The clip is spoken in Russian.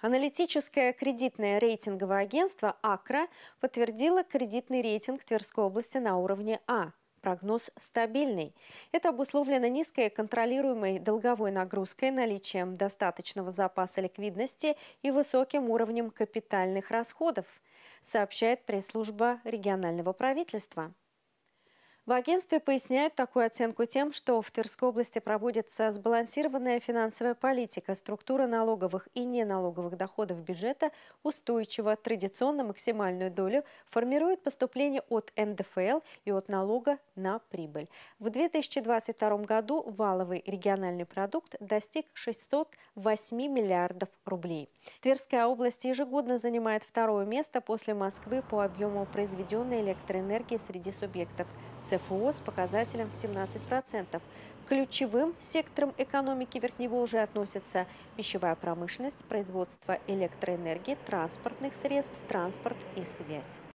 Аналитическое кредитное рейтинговое агентство «Акра» подтвердило кредитный рейтинг Тверской области на уровне «А». Прогноз стабильный. Это обусловлено низкой контролируемой долговой нагрузкой, наличием достаточного запаса ликвидности и высоким уровнем капитальных расходов, сообщает пресс-служба регионального правительства. В агентстве поясняют такую оценку тем, что в Тверской области проводится сбалансированная финансовая политика, структура налоговых и неналоговых доходов бюджета устойчиво, традиционно максимальную долю формирует поступление от НДФЛ и от налога на прибыль. В 2022 году валовый региональный продукт достиг 608 миллиардов рублей. Тверская область ежегодно занимает второе место после Москвы по объему произведенной электроэнергии среди субъектов ЦФО с показателем 17%. К ключевым сектором экономики Верхневолжья относятся пищевая промышленность, производство электроэнергии, транспортных средств, транспорт и связь.